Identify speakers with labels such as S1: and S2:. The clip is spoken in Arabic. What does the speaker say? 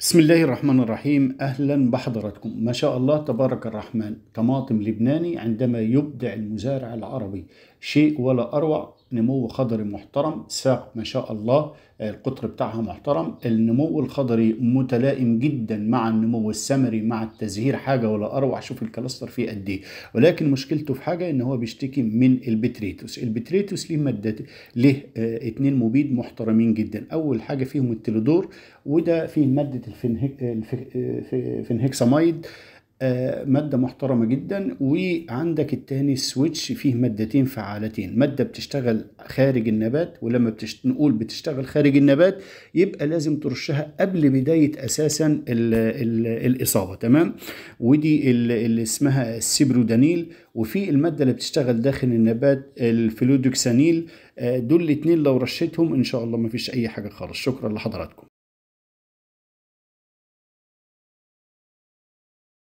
S1: بسم الله الرحمن الرحيم أهلا بحضراتكم ما شاء الله تبارك الرحمن طماطم لبناني عندما يبدع المزارع العربي شيء ولا أروع نمو خضري محترم ساق ما شاء الله القطر بتاعها محترم النمو الخضري متلائم جدا مع النمو السمري مع التزهير حاجة ولا أروع شوف الكلاستر فيه قد إيه ولكن مشكلته في حاجة إن هو بيشتكي من البتريتوس البتريتوس ليه مادة له آه، اتنين مبيد محترمين جدا أول حاجة فيهم التليدور وده فيه مادة الفنهكساميد آه، آه، الفنهك... آه، مادة محترمة جدا وعندك التاني سويتش فيه مادتين فعالتين مادة بتشتغل خارج النبات ولما بتشت... نقول بتشتغل خارج النبات يبقى لازم ترشها قبل بداية أساسا الـ الـ الإصابة تمام ودي اللي اسمها السيبرودانيل وفي المادة اللي بتشتغل داخل النبات الفلودوكسانيل آه، دول الاتنين لو رشيتهم إن شاء الله مفيش أي حاجة خالص شكرا لحضراتكم